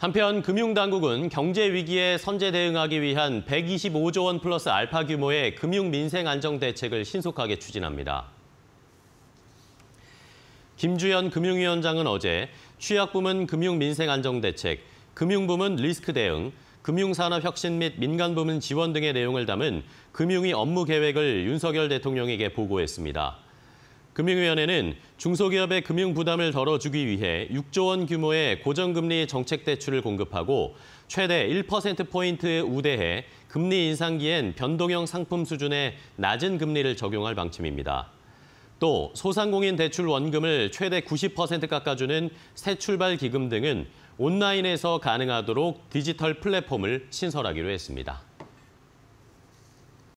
한편 금융당국은 경제 위기에 선제 대응하기 위한 125조 원 플러스 알파 규모의 금융 민생 안정 대책을 신속하게 추진합니다. 김주현 금융위원장은 어제 취약부문 금융 민생 안정 대책, 금융부문 리스크 대응, 금융산업 혁신 및 민간부문 지원 등의 내용을 담은 금융위 업무 계획을 윤석열 대통령에게 보고했습니다. 금융위원회는 중소기업의 금융 부담을 덜어주기 위해 6조 원 규모의 고정금리 정책 대출을 공급하고 최대 1%포인트 우대해 금리 인상기엔 변동형 상품 수준의 낮은 금리를 적용할 방침입니다. 또 소상공인 대출 원금을 최대 90% 깎아주는 새 출발 기금 등은 온라인에서 가능하도록 디지털 플랫폼을 신설하기로 했습니다.